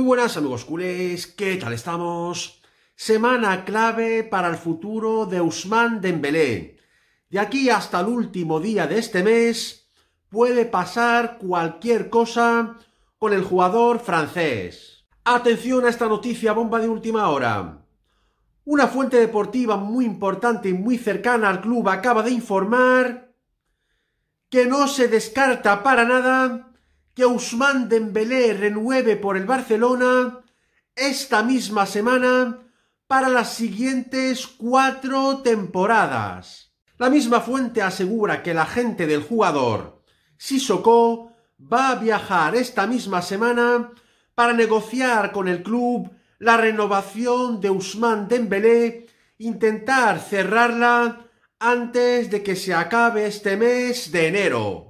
Muy buenas amigos culés, ¿qué tal estamos? Semana clave para el futuro de Usman Dembélé. De aquí hasta el último día de este mes puede pasar cualquier cosa con el jugador francés. Atención a esta noticia bomba de última hora. Una fuente deportiva muy importante y muy cercana al club acaba de informar que no se descarta para nada que Ousmane Dembélé renueve por el Barcelona esta misma semana para las siguientes cuatro temporadas. La misma fuente asegura que la gente del jugador Sissoko va a viajar esta misma semana para negociar con el club la renovación de Ousmane Dembélé, intentar cerrarla antes de que se acabe este mes de enero.